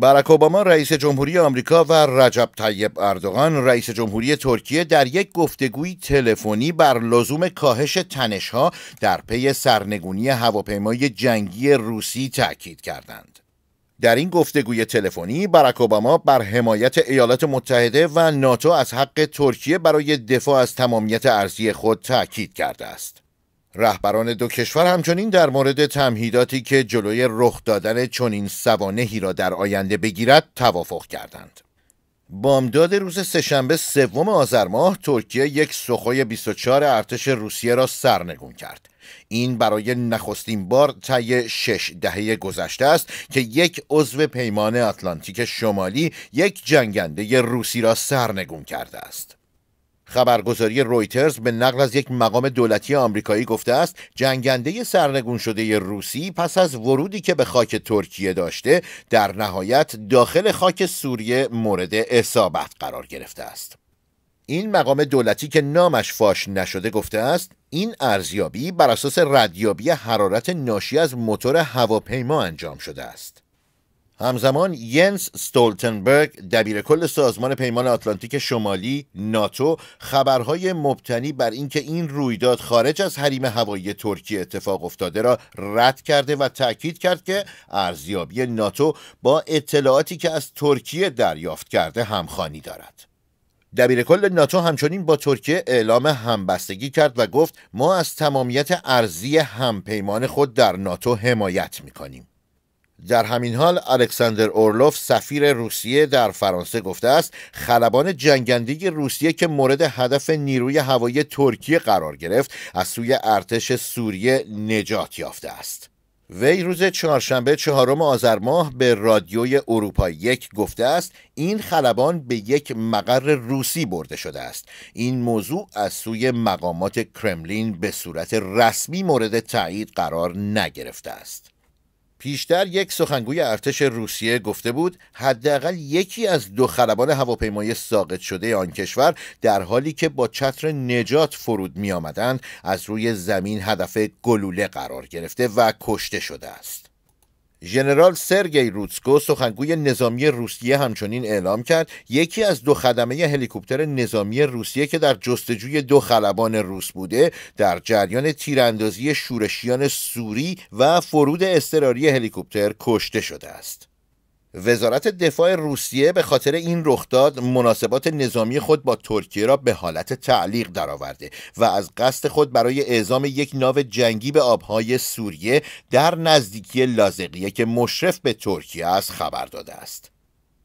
برک اوباما رئیس جمهوری آمریکا و رجب طیب اردوغان رئیس جمهوری ترکیه در یک گفتگوی تلفنی بر لزوم کاهش تنشها در پی سرنگونی هواپیمای جنگی روسی تاکید کردند. در این گفتگوی تلفنی برک اوباما بر حمایت ایالات متحده و ناتو از حق ترکیه برای دفاع از تمامیت ارزی خود تاکید کرده است. رهبران دو کشور همچنین در مورد تمهیداتی که جلوی رخ دادن چنین سوانحی را در آینده بگیرد توافق کردند. بامداد روز سهشنبه سوم آذر ماه ترکیه یک سخوی 24 ارتش روسیه را سرنگون کرد. این برای نخستین بار طی شش دهه گذشته است که یک عضو پیمان آتلانتیک شمالی یک جنگنده روسی را سرنگون کرده است. خبرگزاری رویترز به نقل از یک مقام دولتی آمریکایی گفته است جنگنده سرنگون شده روسی پس از ورودی که به خاک ترکیه داشته در نهایت داخل خاک سوریه مورد اصابت قرار گرفته است این مقام دولتی که نامش فاش نشده گفته است این ارزیابی بر اساس ردیابی حرارت ناشی از موتور هواپیما انجام شده است همزمان ینس ستولتنبرگ دبیر کل سازمان پیمان آتلانتیک شمالی ناتو خبرهای مبتنی بر اینکه این رویداد خارج از حریم هوایی ترکیه اتفاق افتاده را رد کرده و تاکید کرد که ارزیابی ناتو با اطلاعاتی که از ترکیه دریافت کرده همخانی دارد دبیر کل ناتو همچنین با ترکیه اعلام همبستگی کرد و گفت ما از تمامیت ارزی همپیمان خود در ناتو حمایت میکنیم در همین حال الکساندر اورلوف سفیر روسیه در فرانسه گفته است خلبان جنگنده روسیه که مورد هدف نیروی هوایی ترکیه قرار گرفت از سوی ارتش سوریه نجات یافته است وی روز چهارشنبه چهارم آذر ماه به رادیوی اروپا یک گفته است این خلبان به یک مقر روسی برده شده است این موضوع از سوی مقامات کرملین به صورت رسمی مورد تایید قرار نگرفته است پیشتر یک سخنگوی ارتش روسیه گفته بود حداقل یکی از دو خلبان هواپیمای ساقط شده آن کشور در حالی که با چتر نجات فرود می از روی زمین هدف گلوله قرار گرفته و کشته شده است ژنرال سرگی روتسکو سخنگوی نظامی روسیه همچنین اعلام کرد یکی از دو خدمه هلیکوپتر نظامی روسیه که در جستجوی دو خلبان روس بوده در جریان تیراندازی شورشیان سوری و فرود اضطراری هلیکوپتر کشته شده است وزارت دفاع روسیه به خاطر این رخداد مناسبات نظامی خود با ترکیه را به حالت تعلیق درآورده و از قصد خود برای اعزام یک ناو جنگی به آبهای سوریه در نزدیکی لازقیه که مشرف به ترکیه است خبر داده است.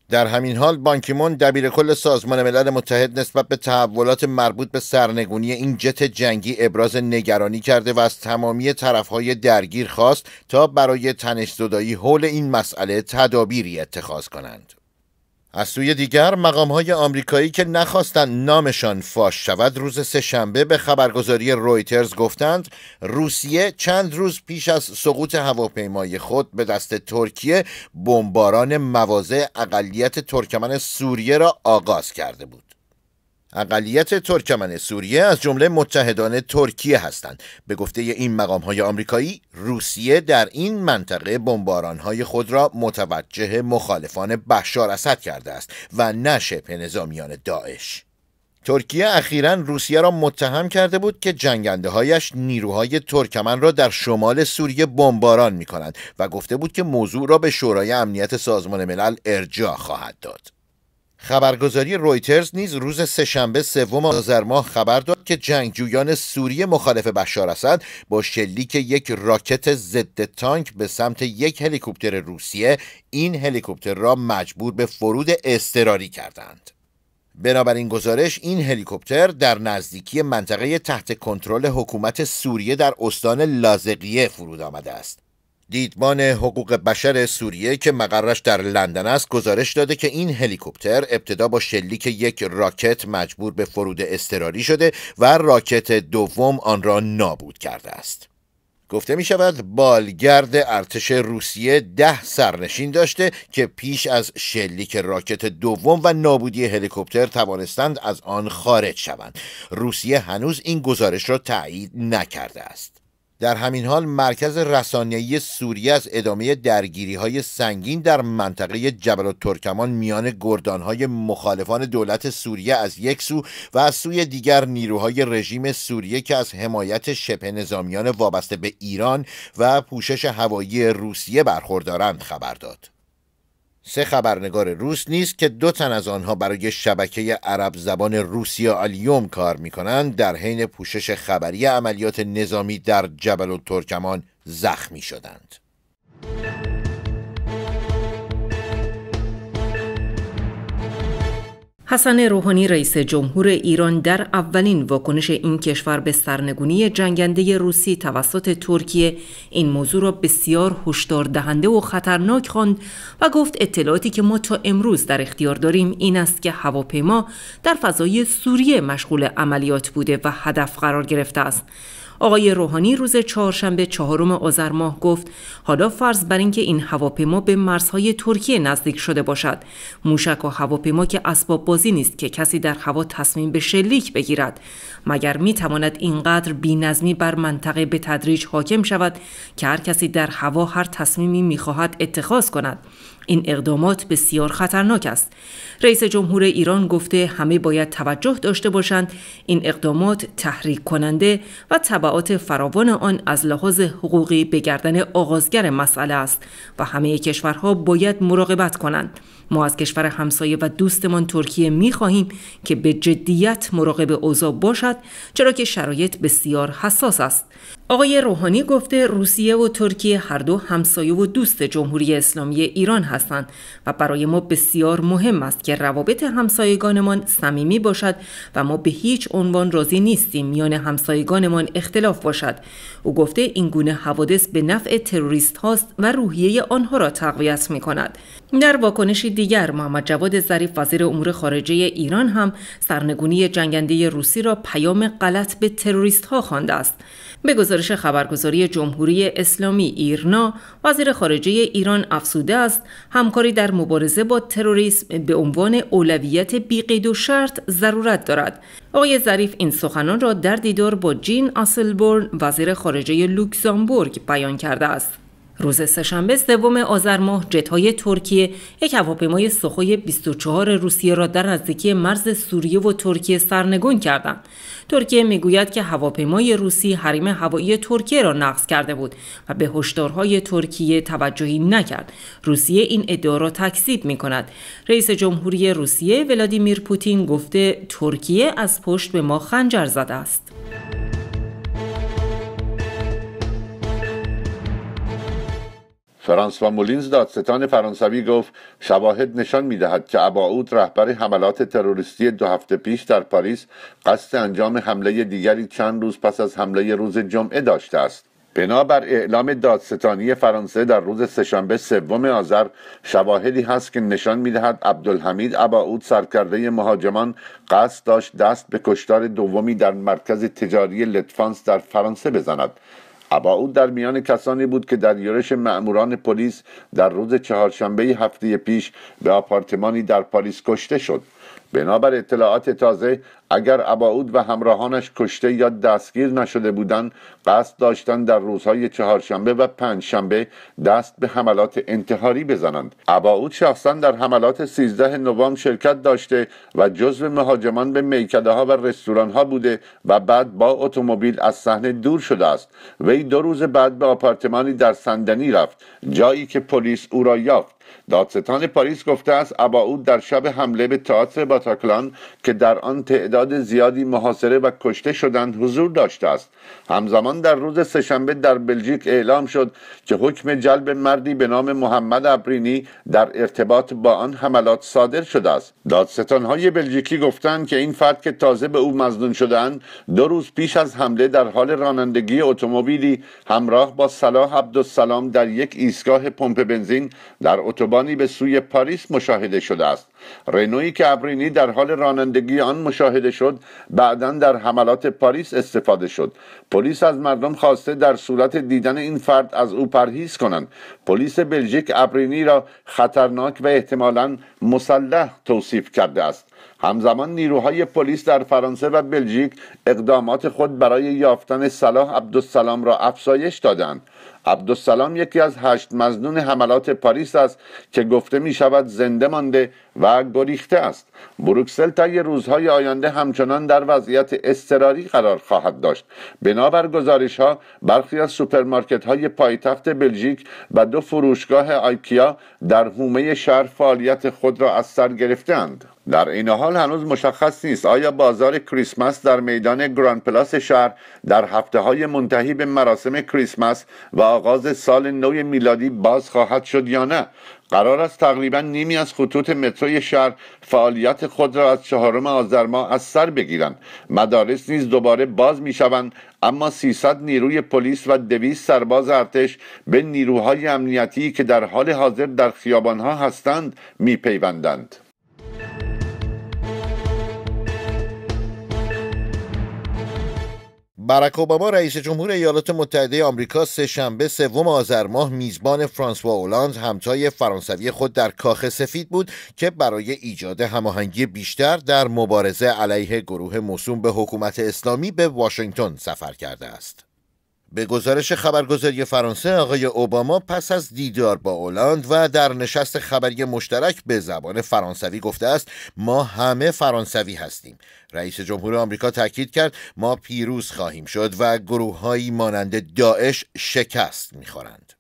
در همین حال بانکیمون دبیر کل سازمان ملل متحد نسبت به تحولات مربوط به سرنگونی این جت جنگی ابراز نگرانی کرده و از تمامی طرفهای درگیر خواست تا برای تنش زدایی حول این مسئله تدابیری اتخاذ کنند. از سوی دیگر مقام های آمریکایی که نخواستند نامشان فاش شود روز سهشنبه به خبرگزاری رویترز گفتند روسیه چند روز پیش از سقوط هواپیمای خود به دست ترکیه بمباران مواضع اقلیت ترکمن سوریه را آغاز کرده بود اقلیت ترکمن سوریه از جمله متحدان ترکیه هستند به گفته این مقام های آمریکایی روسیه در این منطقه بمباران های خود را متوجه مخالفان بشار اسد کرده است و نه شبه نظامیان داعش ترکیه اخیرا روسیه را متهم کرده بود که جنگنده هایش نیروهای ترکمن را در شمال سوریه بمباران می کنند و گفته بود که موضوع را به شورای امنیت سازمان ملل ارجاع خواهد داد. خبرگزاری رویترز نیز روز سهشنبه سوم آذر ماه خبر داد که جنگجویان سوری مخالف بشار اسد با شلیک یک راکت ضد تانک به سمت یک هلیکوپتر روسیه این هلیکوپتر را مجبور به فرود اضطراری کردند. بنابراین گزارش این هلیکوپتر در نزدیکی منطقه تحت کنترل حکومت سوریه در استان لازقیه فرود آمده است دیدبان حقوق بشر سوریه که مقرش در لندن است گزارش داده که این هلیکوپتر ابتدا با شلیک یک راکت مجبور به فرود اضطراری شده و راکت دوم آن را نابود کرده است گفته می شود بالگرد ارتش روسیه ده سرنشین داشته که پیش از شلیک راکت دوم و نابودی هلیکوپتر توانستند از آن خارج شوند روسیه هنوز این گزارش را تایید نکرده است در همین حال مرکز رسانه‌ای سوریه از ادامه درگیری های سنگین در منطقه جبل ترکمان میان های مخالفان دولت سوریه از یک سو و از سوی دیگر نیروهای رژیم سوریه که از حمایت شبه نظامیان وابسته به ایران و پوشش هوایی روسیه برخوردارند خبر داد. سه خبرنگار روس نیست که دو تن از آنها برای شبکه عرب زبان روسیا آلیوم کار می کنند در حین پوشش خبری عملیات نظامی در جبل و ترکمان زخمی شدند. حسن روحانی رئیس جمهور ایران در اولین واکنش این کشور به سرنگونی جنگنده روسی توسط ترکیه این موضوع را بسیار هشدار دهنده و خطرناک خواند و گفت اطلاعاتی که ما تا امروز در اختیار داریم این است که هواپیما در فضای سوریه مشغول عملیات بوده و هدف قرار گرفته است آقای روحانی روز چهارشنبه چهارم آذر ماه گفت حالا فرض بر اینکه این هواپیما به مرزهای ترکیه نزدیک شده باشد موشک و هواپیما که اسباب بازی نیست که کسی در هوا تصمیم به شلیک بگیرد مگر میتواند اینقدر بینظمی بر منطقه به تدریج حاکم شود که هر کسی در هوا هر تصمیمی میخواهد اتخاذ کند این اقدامات بسیار خطرناک است رئیس جمهور ایران گفته همه باید توجه داشته باشند این اقدامات تحریک کننده و طبعات فراوان آن از لحاظ حقوقی به گردن آغازگر مسئله است و همه کشورها باید مراقبت کنند ما از کشور همسایه و دوستمان ترکیه می خواهیم که به جدیت مراقب اوضاع باشد چرا که شرایط بسیار حساس است آقای روحانی گفته روسیه و ترکیه هر دو همسایه و دوست جمهوری اسلامی ایران و برای ما بسیار مهم است که روابط همسایگانمان صمیمی باشد و ما به هیچ عنوان راضی نیستیم میان همسایگانمان اختلاف باشد او گفته این گونه حوادث به نفع تروریست هاست و روحیه آنها را تقویت می کند در واکنشی دیگر محمد جواد ظریف وزیر امور خارجه ایران هم سرنگونی جنگنده روسی را پیام غلط به تروریست ها خوانده است به گزارش خبرگزاری جمهوری اسلامی ایرنا وزیر خارجه ایران افسوده است همکاری در مبارزه با تروریسم به عنوان اولویت بیقید و شرط ضرورت دارد آقای ظریف این سخنان را در دیدار با جین آسلبورن وزیر خارجه لوکزامبورگ بیان کرده است روز سهشنبه سوم آذر ماه جتهای ترکیه یک هواپیمای سخوی 24 روسیه را در نزدیکی مرز سوریه و ترکیه سرنگون کردند. ترکیه میگوید که هواپیمای روسی حریم هوایی ترکیه را نقض کرده بود و به هشدارهای ترکیه توجهی نکرد. روسیه این ادعا را تکذیب می رئیس جمهوری روسیه ولادیمیر پوتین گفته ترکیه از پشت به ما خنجر زده است. فرانسوا مولینز دادستان فرانسوی گفت شواهد نشان میدهد که اباعود رهبر حملات تروریستی دو هفته پیش در پاریس قصد انجام حمله دیگری چند روز پس از حمله روز جمعه داشته است بنابر اعلام دادستانی فرانسه در روز سهشنبه سوم آذر شواهدی هست که نشان میدهد عبدالحمید اباعود سرکرده مهاجمان قصد داشت دست به کشتار دومی در مرکز تجاری لتفانس در فرانسه بزند او در میان کسانی بود که در یورش مأموران پلیس در روز چهارشنبه هفته پیش به آپارتمانی در پاریس کشته شد بنابر اطلاعات تازه اگر اباعود و همراهانش کشته یا دستگیر نشده بودند قصد داشتند در روزهای چهارشنبه و پنجشنبه دست به حملات انتحاری بزنند اباعود شخصا در حملات 13 نوامبر شرکت داشته و جزو مهاجمان به میکده ها و رستوران ها بوده و بعد با اتومبیل از صحنه دور شده است وی دو روز بعد به آپارتمانی در سندنی رفت جایی که پلیس او را یافت دادستان پاریس گفته است اباعود در شب حمله به تئاتر باتاکلان که در آن تعداد زیادی محاصره و کشته شدند حضور داشته است همزمان در روز سهشنبه در بلژیک اعلام شد که حکم جلب مردی به نام محمد ابرینی در ارتباط با آن حملات صادر شده است های بلژیکی گفتند که این فرد که تازه به او مزنون شدند دو روز پیش از حمله در حال رانندگی اتومبیلی همراه با صلاح عبدالسلام در یک ایستگاه پمپ بنزین در اتوبانی به سوی پاریس مشاهده شده است رنوی که ابرینی در حال رانندگی آن مشاهده شد بعدا در حملات پاریس استفاده شد پلیس از مردم خواسته در صورت دیدن این فرد از او پرهیز کنند پلیس بلژیک ابرینی را خطرناک و احتمالا مسلح توصیف کرده است همزمان نیروهای پلیس در فرانسه و بلژیک اقدامات خود برای یافتن صلاح عبدالسلام را افزایش دادند عبدالسلام یکی از هشت مزنون حملات پاریس است که گفته می شود زنده مانده و گریخته است بروکسل یه روزهای آینده همچنان در وضعیت اضطراری قرار خواهد داشت بنابر گزارش ها برخی از سوپرمارکت های پایتخت بلژیک و دو فروشگاه آیکیا در حومه شهر فعالیت خود را از سر گرفتند در این حال هنوز مشخص نیست آیا بازار کریسمس در میدان گراند پلاس شهر در هفته های منتهی به مراسم کریسمس و آغاز سال نو میلادی باز خواهد شد یا نه قرار است تقریبا نیمی از خطوط متروی شهر فعالیت خود را از چهارم آذر ماه از سر بگیرند مدارس نیز دوباره باز می شوند اما 300 نیروی پلیس و 200 سرباز ارتش به نیروهای امنیتی که در حال حاضر در خیابانها هستند پیوندند. باراک اوباما رئیس جمهور ایالات متحده آمریکا سه شنبه سوم آذر ماه میزبان فرانسوا اولاند همتای فرانسوی خود در کاخ سفید بود که برای ایجاد هماهنگی بیشتر در مبارزه علیه گروه موسوم به حکومت اسلامی به واشنگتن سفر کرده است. به گزارش خبرگزاری فرانسه آقای اوباما پس از دیدار با اولاند و در نشست خبری مشترک به زبان فرانسوی گفته است ما همه فرانسوی هستیم رئیس جمهور آمریکا تاکید کرد ما پیروز خواهیم شد و گروههایی مانند داعش شکست میخورند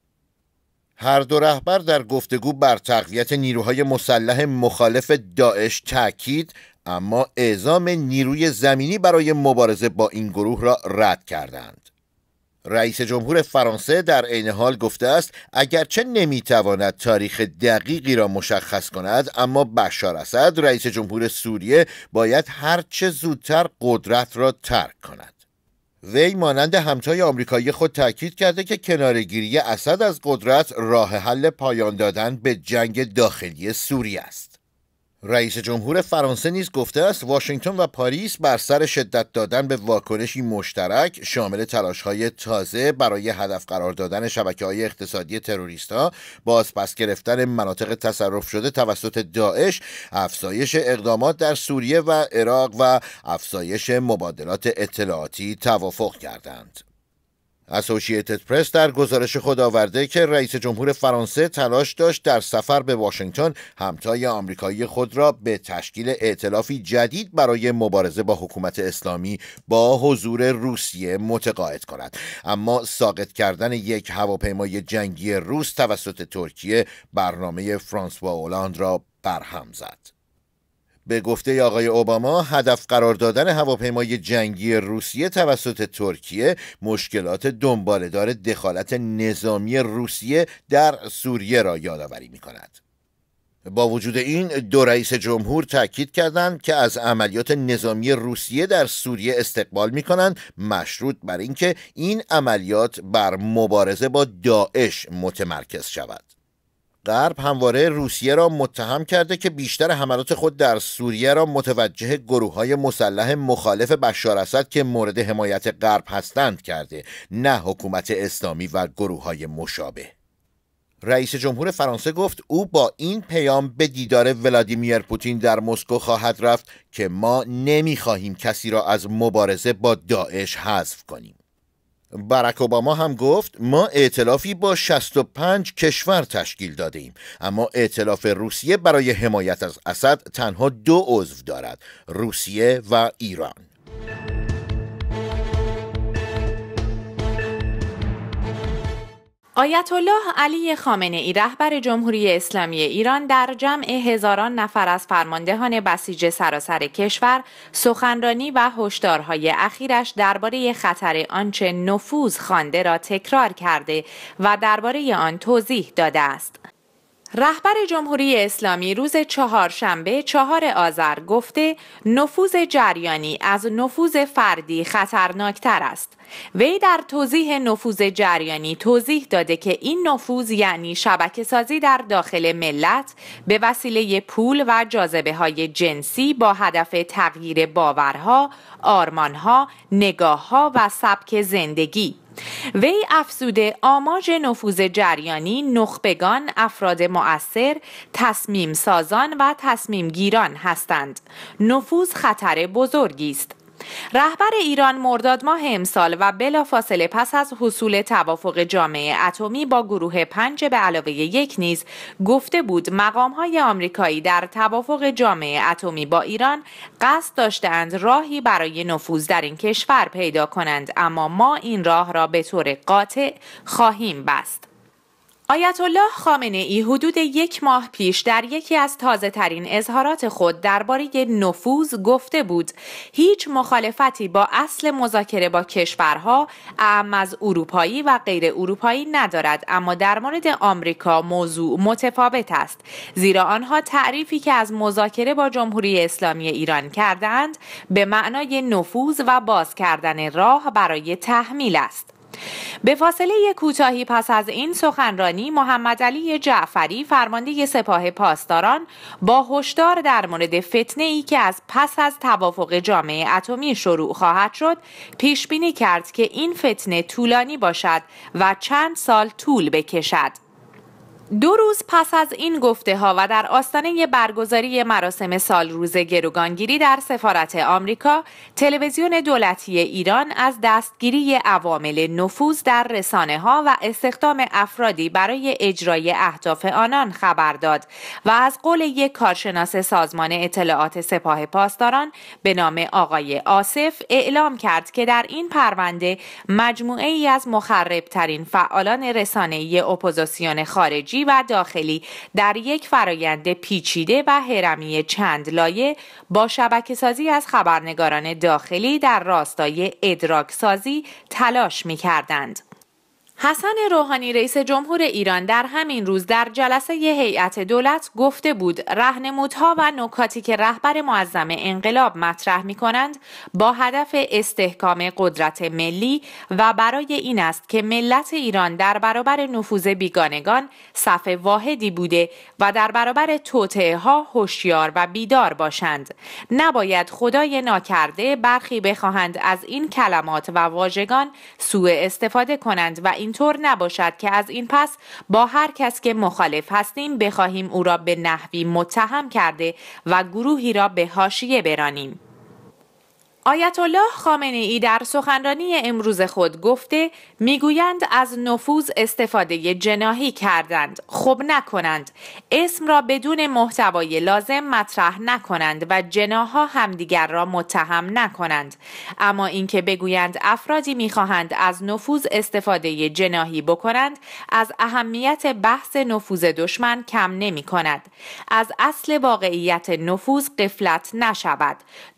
هر دو رهبر در گفتگو بر تقویت نیروهای مسلح مخالف داعش تاکید اما اعزام نیروی زمینی برای مبارزه با این گروه را رد کردند رئیس جمهور فرانسه در عین حال گفته است اگرچه نمیتواند تاریخ دقیقی را مشخص کند اما بشار اسد رئیس جمهور سوریه باید هرچه زودتر قدرت را ترک کند وی مانند همتای آمریکایی خود تاکید کرده که کنارگیری اسد از قدرت راه حل پایان دادن به جنگ داخلی سوریه است رئیس جمهور فرانسه نیز گفته است واشنگتن و پاریس بر سر شدت دادن به واکنشی مشترک شامل تلاش‌های تازه برای هدف قرار دادن شبکه های اقتصادی تروریستها پس گرفتن مناطق تصرف شده توسط داعش افزایش اقدامات در سوریه و عراق و افزایش مبادلات اطلاعاتی توافق کردند اسوشیتد پرس در گزارش خود آورده که رئیس جمهور فرانسه تلاش داشت در سفر به واشنگتن همتای آمریکایی خود را به تشکیل ائتلافی جدید برای مبارزه با حکومت اسلامی با حضور روسیه متقاعد کند اما ساقط کردن یک هواپیمای جنگی روس توسط ترکیه برنامه فرانسوا اولاند را برهم زد به گفته آقای اوباما هدف قرار دادن هواپیمای جنگی روسیه توسط ترکیه مشکلات دنبالهدار دخالت نظامی روسیه در سوریه را یادآوری می کند. با وجود این دو رئیس جمهور تاکید کردند که از عملیات نظامی روسیه در سوریه استقبال می کنند مشروط بر اینکه این عملیات بر مبارزه با داعش متمرکز شود. غرب همواره روسیه را متهم کرده که بیشتر حملات خود در سوریه را متوجه گروه های مسلح مخالف بشار اسد که مورد حمایت غرب هستند کرده نه حکومت اسلامی و گروه های مشابه رئیس جمهور فرانسه گفت او با این پیام به دیدار ولادیمیر پوتین در مسکو خواهد رفت که ما نمیخواهیم کسی را از مبارزه با داعش حذف کنیم برک اوباما هم گفت ما ائتلافی با 65 کشور تشکیل دادیم اما ائتلاف روسیه برای حمایت از اسد تنها دو عضو دارد روسیه و ایران آیت الله علی خامنه ای رهبر جمهوری اسلامی ایران در جمع هزاران نفر از فرماندهان بسیج سراسر کشور سخنرانی و هشدارهای اخیرش درباره خطر آنچه نفوذ خوانده را تکرار کرده و درباره آن توضیح داده است. رهبر جمهوری اسلامی روز چهارشنبه چهار آذر گفته نفوذ جریانی از نفوذ فردی خطرناکتر است. وی در توضیح نفوذ جریانی توضیح داده که این نفوذ یعنی شبکه سازی در داخل ملت به وسیله پول و جاذبه های جنسی با هدف تغییر باورها، آرمانها، نگاهها و سبک زندگی وی افزوده آماج نفوذ جریانی نخبگان افراد مؤثر تصمیم سازان و تصمیم گیران هستند نفوذ خطر بزرگی است رهبر ایران مرداد ماه امسال و بلافاصله پس از حصول توافق جامعه اتمی با گروه پنج به علاوه یک نیز گفته بود مقام های آمریکایی در توافق جامعه اتمی با ایران قصد داشتند راهی برای نفوذ در این کشور پیدا کنند اما ما این راه را به طور قاطع خواهیم بست آیت الله خامنه ای حدود یک ماه پیش در یکی از تازه ترین اظهارات خود درباره نفوذ گفته بود هیچ مخالفتی با اصل مذاکره با کشورها اعم از اروپایی و غیر اروپایی ندارد اما در مورد آمریکا موضوع متفاوت است زیرا آنها تعریفی که از مذاکره با جمهوری اسلامی ایران کردند به معنای نفوذ و باز کردن راه برای تحمیل است به فاصله کوتاهی پس از این سخنرانی محمد علی جعفری فرمانده سپاه پاسداران با هشدار در مورد فتنه ای که از پس از توافق جامعه اتمی شروع خواهد شد پیش بینی کرد که این فتنه طولانی باشد و چند سال طول بکشد دو روز پس از این گفته ها و در آستانه برگزاری مراسم سال روز گروگانگیری در سفارت آمریکا، تلویزیون دولتی ایران از دستگیری عوامل نفوذ در رسانه ها و استخدام افرادی برای اجرای اهداف آنان خبر داد و از قول یک کارشناس سازمان اطلاعات سپاه پاسداران به نام آقای آصف اعلام کرد که در این پرونده مجموعه ای از مخربترین فعالان رسانه اپوزیسیون خارجی و داخلی در یک فرایند پیچیده و هرمی چند لایه با شبکه سازی از خبرنگاران داخلی در راستای ادراک سازی تلاش می کردند. حسن روحانی رئیس جمهور ایران در همین روز در جلسه هیئت دولت گفته بود رهنمودها و نکاتی که رهبر معظم انقلاب مطرح می کنند با هدف استحکام قدرت ملی و برای این است که ملت ایران در برابر نفوذ بیگانگان صف واحدی بوده و در برابر توطعه ها هوشیار و بیدار باشند نباید خدای ناکرده برخی بخواهند از این کلمات و واژگان سوء استفاده کنند و اینطور نباشد که از این پس با هر کس که مخالف هستیم بخواهیم او را به نحوی متهم کرده و گروهی را به هاشیه برانیم آیت الله خامنه ای در سخنرانی امروز خود گفته میگویند از نفوذ استفاده جناهی کردند خب نکنند اسم را بدون محتوای لازم مطرح نکنند و جناها همدیگر را متهم نکنند اما اینکه بگویند افرادی میخواهند از نفوذ استفاده جناهی بکنند از اهمیت بحث نفوذ دشمن کم نمی کند از اصل واقعیت نفوذ قفلت نشود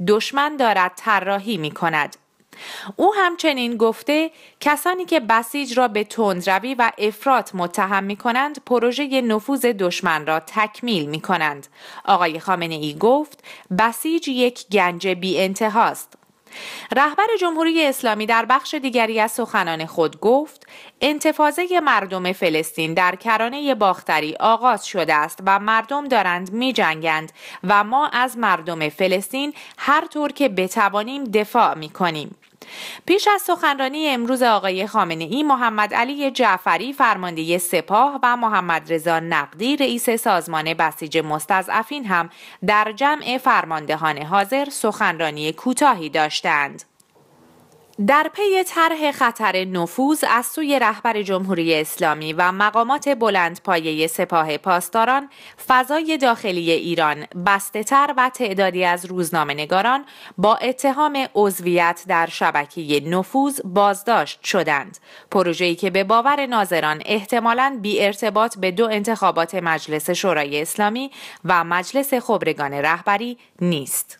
دشمن دارد طراحی می کند. او همچنین گفته کسانی که بسیج را به تندروی و افراط متهم می کنند پروژه نفوذ دشمن را تکمیل می کنند. آقای خامنه ای گفت بسیج یک گنج بی انتهاست. رهبر جمهوری اسلامی در بخش دیگری از سخنان خود گفت انتفاضه مردم فلسطین در کرانه باختری آغاز شده است و مردم دارند می جنگند و ما از مردم فلسطین هر طور که بتوانیم دفاع می کنیم. پیش از سخنرانی امروز آقای خامنه ای محمد علی جعفری فرمانده سپاه و محمد رضا نقدی رئیس سازمان بسیج مستضعفین هم در جمع فرماندهان حاضر سخنرانی کوتاهی داشتند. در پی طرح خطر نفوذ از سوی رهبر جمهوری اسلامی و مقامات بلند پایه سپاه پاسداران فضای داخلی ایران بسته تر و تعدادی از روزنامه نگاران با اتهام عضویت در شبکه نفوذ بازداشت شدند پروژه‌ای که به باور ناظران احتمالاً بی ارتباط به دو انتخابات مجلس شورای اسلامی و مجلس خبرگان رهبری نیست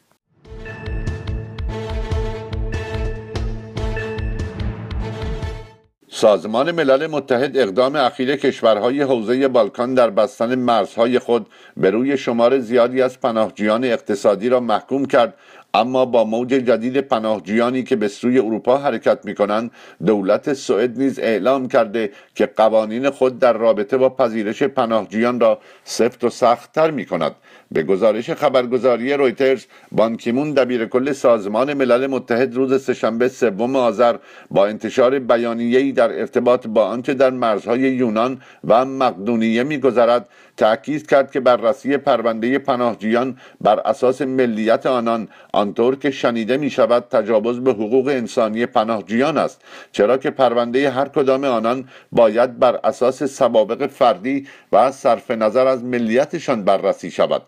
سازمان ملل متحد اقدام اخیر کشورهای حوزه بالکان در بستن مرزهای خود به روی شمار زیادی از پناهجویان اقتصادی را محکوم کرد اما با موج جدید پناهجویانی که به سوی اروپا حرکت می کنند دولت سوئد نیز اعلام کرده که قوانین خود در رابطه با پذیرش پناهجویان را سفت و سخت تر می کند به گزارش خبرگزاری رویترز بانکیمون دبیر کل سازمان ملل متحد روز سهشنبه سوم آذر با انتشار بیانیه‌ای در ارتباط با آنچه در مرزهای یونان و مقدونیه میگذرد تأکید کرد که بررسی پرونده پناهجویان بر اساس ملیت آنان آنطور که شنیده می شود تجاوز به حقوق انسانی پناهجویان است چرا که پرونده هر کدام آنان باید بر اساس سوابق فردی و صرف نظر از ملیتشان بررسی شود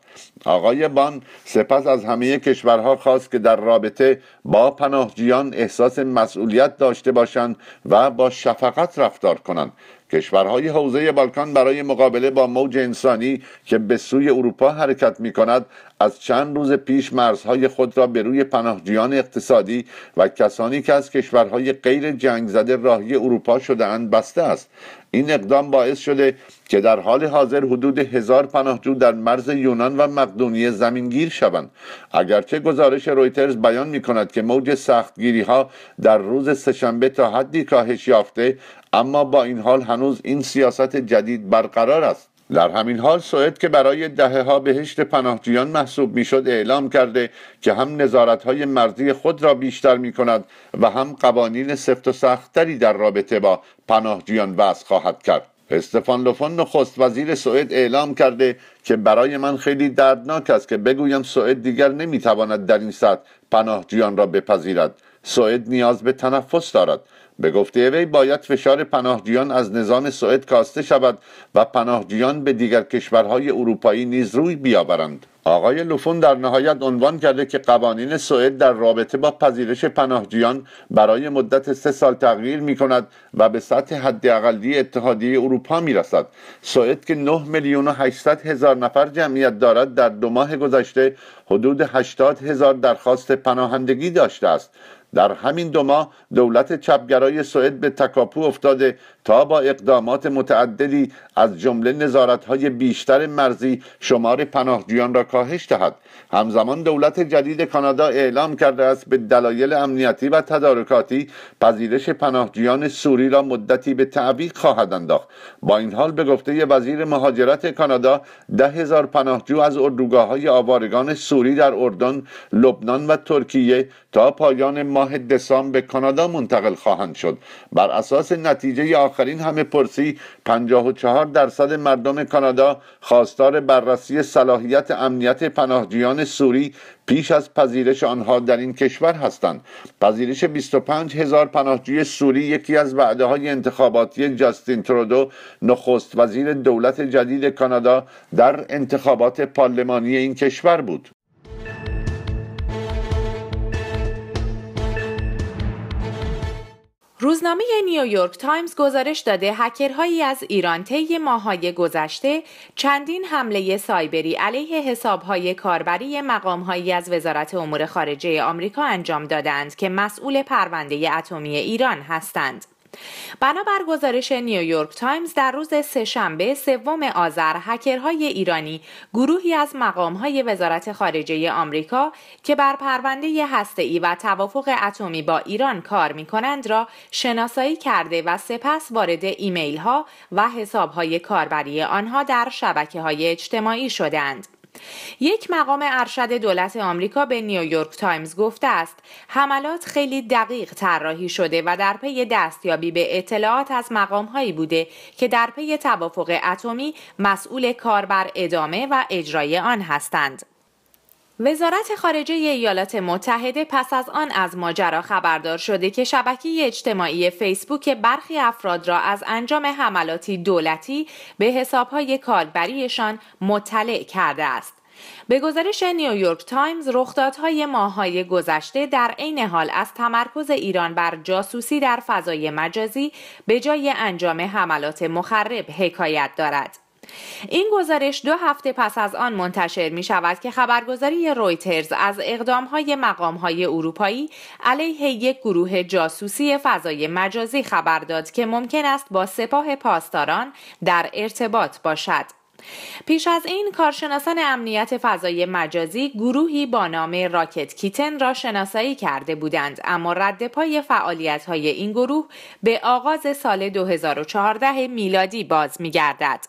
آقای بان سپس از همه کشورها خواست که در رابطه با پناهجویان احساس مسئولیت داشته باشند و با شفقت رفتار کنند کشورهای حوزه بالکان برای مقابله با موج انسانی که به سوی اروپا حرکت می کند از چند روز پیش مرزهای خود را به روی پناهجویان اقتصادی و کسانی که از کشورهای غیر جنگ زده راهی اروپا شده اند بسته است این اقدام باعث شده که در حال حاضر حدود هزار پناهجو در مرز یونان و مقدونیه زمینگیر شوند اگرچه گزارش رویترز بیان می کند که موج سختگیری ها در روز سهشنبه تا حدی کاهش یافته اما با این حال هنوز این سیاست جدید برقرار است در همین حال سوئد که برای دهه ها بهشت پناهجویان محسوب میشد اعلام کرده که هم نظارت های مرزی خود را بیشتر می کند و هم قوانین سفت و سختری در رابطه با پناهجویان وضع خواهد کرد استفان لوفون نخست وزیر سوئد اعلام کرده که برای من خیلی دردناک است که بگویم سوئد دیگر نمیتواند در این سطح پناهجویان را بپذیرد سوئد نیاز به تنفس دارد به گفته وی باید فشار پناهجویان از نظام سوئد کاسته شود و پناهجویان به دیگر کشورهای اروپایی نیز روی بیاورند آقای لوفون در نهایت عنوان کرده که قوانین سوئد در رابطه با پذیرش پناهجویان برای مدت سه سال تغییر می کند و به سطح حداقلی اتحادیه اروپا می رسد سوئد که 9 میلیون و 800 هزار نفر جمعیت دارد در دو ماه گذشته حدود 80 هزار درخواست پناهندگی داشته است در همین دو ماه دولت چپگرای سوئد به تکاپو افتاده تا با اقدامات متعددی از جمله نظارتهای بیشتر مرزی شمار پناهجویان را کاهش دهد همزمان دولت جدید کانادا اعلام کرده است به دلایل امنیتی و تدارکاتی پذیرش پناهجویان سوری را مدتی به تعویق خواهد انداخت با این حال به گفته وزیر مهاجرت کانادا ده هزار پناهجو از اردوگاه های آوارگان سوری در اردن لبنان و ترکیه تا پایان ماه دسامبر به کانادا منتقل خواهند شد بر اساس نتیجه آخرین همه پرسی 54 درصد مردم کانادا خواستار بررسی صلاحیت امنیت پناهجویان سوری پیش از پذیرش آنها در این کشور هستند پذیرش 25 هزار پناهجوی سوری یکی از وعده های انتخاباتی جاستین ترودو نخست وزیر دولت جدید کانادا در انتخابات پارلمانی این کشور بود روزنامه نیویورک تایمز گزارش داده هکرهایی از ایران طی ماهای گذشته چندین حمله سایبری علیه حسابهای کاربری مقامهایی از وزارت امور خارجه آمریکا انجام دادند که مسئول پرونده اتمی ایران هستند. بنابر گزارش نیویورک تایمز در روز سهشنبه سوم آذر هکرهای ایرانی گروهی از مقامهای وزارت خارجه آمریکا که بر پرونده ای و توافق اتمی با ایران کار کنند را شناسایی کرده و سپس وارد ایمیل ها و حساب کاربری آنها در شبکه های اجتماعی شدند. یک مقام ارشد دولت آمریکا به نیویورک تایمز گفته است حملات خیلی دقیق طراحی شده و در پی دستیابی به اطلاعات از مقامهایی بوده که در پی توافق اتمی مسئول کار بر ادامه و اجرای آن هستند وزارت خارجه ایالات متحده پس از آن از ماجرا خبردار شده که شبکه اجتماعی فیسبوک برخی افراد را از انجام حملاتی دولتی به حسابهای کاربریشان مطلع کرده است. به گزارش نیویورک تایمز رخدادهای ماههای گذشته در عین حال از تمرکز ایران بر جاسوسی در فضای مجازی به جای انجام حملات مخرب حکایت دارد. این گزارش دو هفته پس از آن منتشر می شود که خبرگزاری رویترز از مقام های اروپایی علیه یک گروه جاسوسی فضای مجازی خبر داد که ممکن است با سپاه پاسداران در ارتباط باشد. پیش از این کارشناسان امنیت فضای مجازی گروهی با نام راکت کیتن را شناسایی کرده بودند اما رد پای فعالیت های این گروه به آغاز سال 2014 میلادی باز می گردد.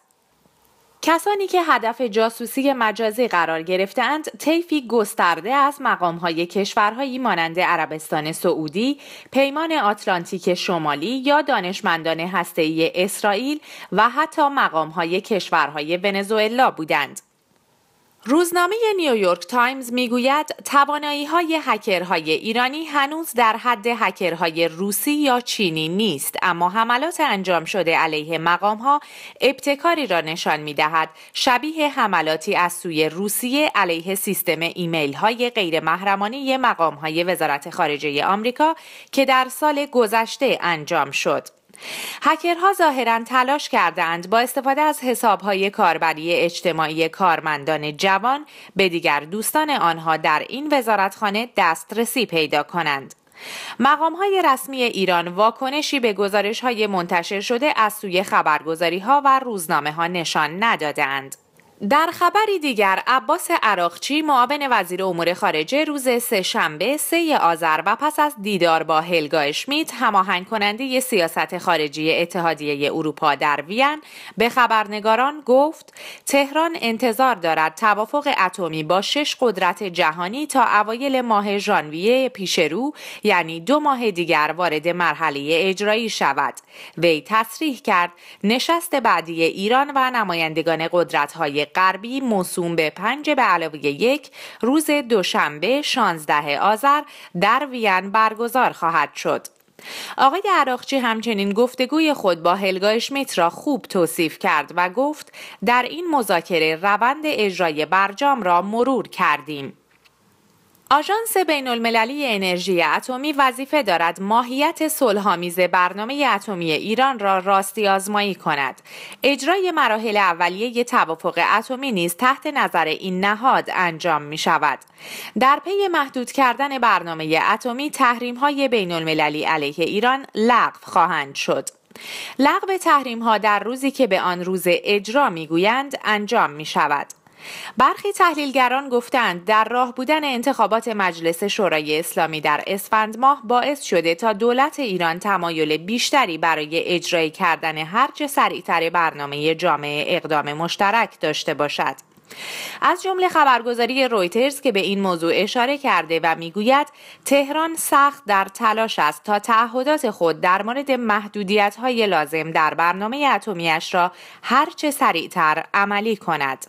کسانی که هدف جاسوسی مجازی قرار گرفتند طیفی گسترده از مقامهای کشورهایی مانند عربستان سعودی، پیمان آتلانتیک شمالی یا دانشمندان هسته‌ای اسرائیل و حتی مقامهای کشورهای ونزوئلا بودند. روزنامه نیویورک تایمز میگوید توانایی های هکرهای ایرانی هنوز در حد هکرهای روسی یا چینی نیست اما حملات انجام شده علیه مقام ها ابتکاری را نشان می دهد شبیه حملاتی از سوی روسیه علیه سیستم ایمیل های غیر محرمانه مقام های وزارت خارجه آمریکا که در سال گذشته انجام شد هکرها ظاهرا تلاش کردند با استفاده از حسابهای کاربری اجتماعی کارمندان جوان به دیگر دوستان آنها در این وزارتخانه دسترسی پیدا کنند. مقام های رسمی ایران واکنشی به گزارش های منتشر شده از سوی خبرگزاری ها و روزنامه ها نشان ندادند. در خبری دیگر عباس عراقچی معاون وزیر امور خارجه روز سه شنبه سه آذر و پس از دیدار با هلگا اشمیت هماهنگ کننده سیاست خارجی اتحادیه اروپا در وین به خبرنگاران گفت تهران انتظار دارد توافق اتمی با شش قدرت جهانی تا اوایل ماه ژانویه پیشرو یعنی دو ماه دیگر وارد مرحله اجرایی شود وی تصریح کرد نشست بعدی ایران و نمایندگان قدرت‌های غربی موسوم به پنج به علاوه یک روز دوشنبه 16 آذر در وین برگزار خواهد شد. آقای عراقچی همچنین گفتگوی خود با هلگا اشمیت را خوب توصیف کرد و گفت در این مذاکره روند اجرای برجام را مرور کردیم. آژانس بین المللی انرژی اتمی وظیفه دارد ماهیت صلحآمیز برنامه اتمی ایران را راستی آزمایی کند. اجرای مراحل اولیه توافق اتمی نیز تحت نظر این نهاد انجام می شود. در پی محدود کردن برنامه اتمی تحریم های بین المللی علیه ایران لغو خواهند شد. لغو تحریم ها در روزی که به آن روز اجرا میگویند انجام می شود. برخی تحلیلگران گفتند در راه بودن انتخابات مجلس شورای اسلامی در اسفند ماه باعث شده تا دولت ایران تمایل بیشتری برای اجرای کردن هرچه سریعتر برنامه جامعه اقدام مشترک داشته باشد از جمله خبرگزاری رویترز که به این موضوع اشاره کرده و میگوید تهران سخت در تلاش است تا تعهدات خود در مورد محدودیت های لازم در برنامه اتمیاش را هرچه سریعتر عملی کند.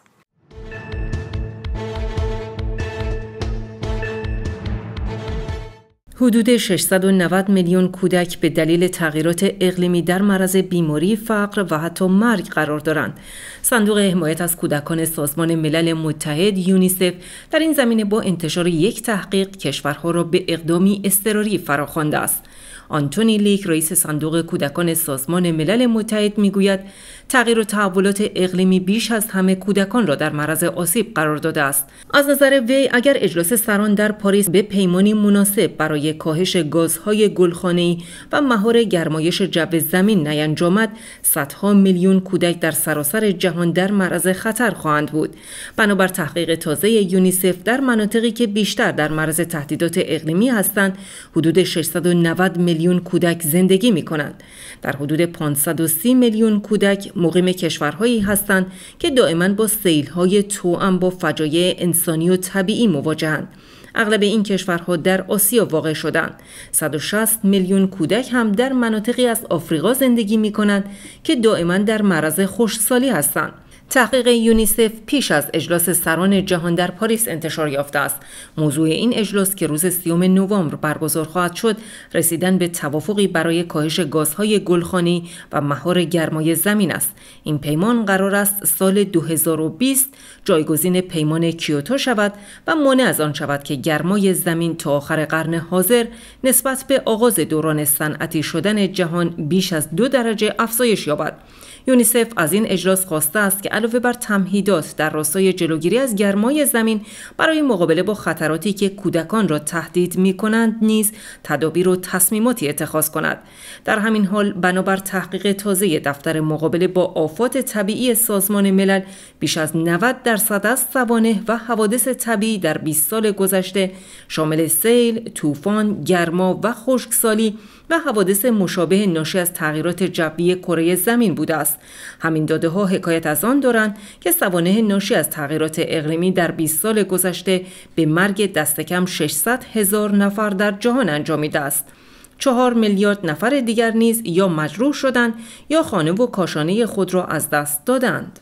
حدود 690 میلیون کودک به دلیل تغییرات اقلیمی در معرض بیماری، فقر و حتی مرگ قرار دارند. صندوق حمایت از کودکان سازمان ملل متحد یونیسف در این زمینه با انتشار یک تحقیق کشورها را به اقدامی اضطراری فراخوانده است. آنتونی لیک رئیس صندوق کودکان سازمان ملل متحد میگوید تغییر و تحولات اقلیمی بیش از همه کودکان را در معرض آسیب قرار داده است از نظر وی اگر اجلاس سران در پاریس به پیمانی مناسب برای کاهش گازهای گلخانه‌ای و مهار گرمایش جو زمین نینجامد صدها میلیون کودک در سراسر جهان در معرض خطر خواهند بود بنابر تحقیق تازه یونیسف در مناطقی که بیشتر در معرض تهدیدات اقلیمی هستند حدود 690 میلیون کودک زندگی می کنند در حدود 530 میلیون کودک مقیم کشورهایی هستند که دائما با سیلهای توأم با فجایع انسانی و طبیعی مواجهند اغلب این کشورها در آسیا واقع شدند 160 میلیون کودک هم در مناطقی از آفریقا زندگی می کنند که دائما در معرض خشکسالی هستند تحقیق یونیسف پیش از اجلاس سران جهان در پاریس انتشار یافته است. موضوع این اجلاس که روز سیوم نوامبر برگزار خواهد شد، رسیدن به توافقی برای کاهش گازهای گلخانی و مهار گرمای زمین است. این پیمان قرار است سال 2020 جایگزین پیمان کیوتو شود و مانع از آن شود که گرمای زمین تا آخر قرن حاضر نسبت به آغاز دوران صنعتی شدن جهان بیش از دو درجه افزایش یابد. یونیسف از این اجلاس خواسته است که علاوه بر تمهیدات در راستای جلوگیری از گرمای زمین برای مقابله با خطراتی که کودکان را تهدید می کنند نیز تدابیر و تصمیماتی اتخاذ کند در همین حال بنابر تحقیق تازه دفتر مقابله با آفات طبیعی سازمان ملل بیش از 90 درصد از سوانح و حوادث طبیعی در 20 سال گذشته شامل سیل، طوفان، گرما و خشکسالی و حوادث مشابه ناشی از تغییرات جوی کره زمین بوده است همین داده ها حکایت از آن دارند که سوانه ناشی از تغییرات اقلیمی در 20 سال گذشته به مرگ دستکم 600 هزار نفر در جهان انجامیده است چهار میلیارد نفر دیگر نیز یا مجروح شدند یا خانه و کاشانه خود را از دست دادند